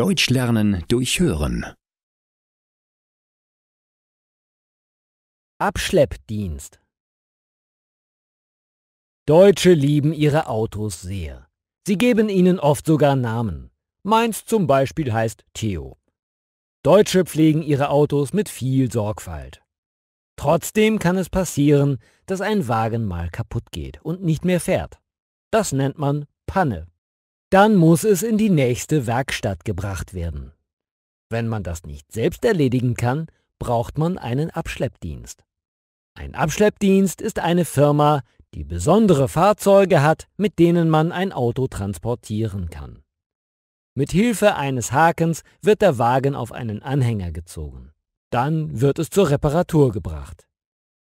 Deutsch lernen durch Hören. Abschleppdienst Deutsche lieben ihre Autos sehr. Sie geben ihnen oft sogar Namen. Meins zum Beispiel heißt Theo. Deutsche pflegen ihre Autos mit viel Sorgfalt. Trotzdem kann es passieren, dass ein Wagen mal kaputt geht und nicht mehr fährt. Das nennt man Panne dann muss es in die nächste Werkstatt gebracht werden. Wenn man das nicht selbst erledigen kann, braucht man einen Abschleppdienst. Ein Abschleppdienst ist eine Firma, die besondere Fahrzeuge hat, mit denen man ein Auto transportieren kann. Mit Hilfe eines Hakens wird der Wagen auf einen Anhänger gezogen. Dann wird es zur Reparatur gebracht.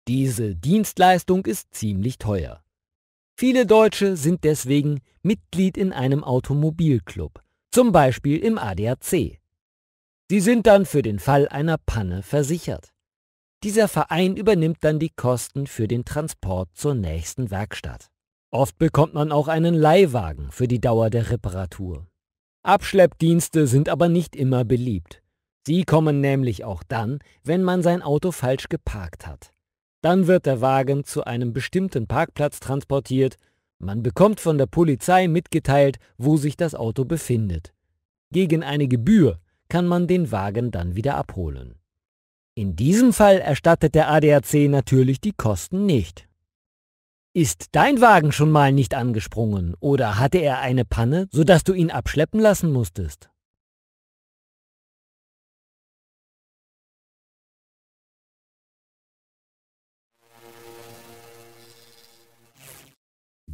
Diese Dienstleistung ist ziemlich teuer. Viele Deutsche sind deswegen Mitglied in einem Automobilclub, zum Beispiel im ADAC. Sie sind dann für den Fall einer Panne versichert. Dieser Verein übernimmt dann die Kosten für den Transport zur nächsten Werkstatt. Oft bekommt man auch einen Leihwagen für die Dauer der Reparatur. Abschleppdienste sind aber nicht immer beliebt. Sie kommen nämlich auch dann, wenn man sein Auto falsch geparkt hat. Dann wird der Wagen zu einem bestimmten Parkplatz transportiert. Man bekommt von der Polizei mitgeteilt, wo sich das Auto befindet. Gegen eine Gebühr kann man den Wagen dann wieder abholen. In diesem Fall erstattet der ADAC natürlich die Kosten nicht. Ist dein Wagen schon mal nicht angesprungen oder hatte er eine Panne, sodass du ihn abschleppen lassen musstest?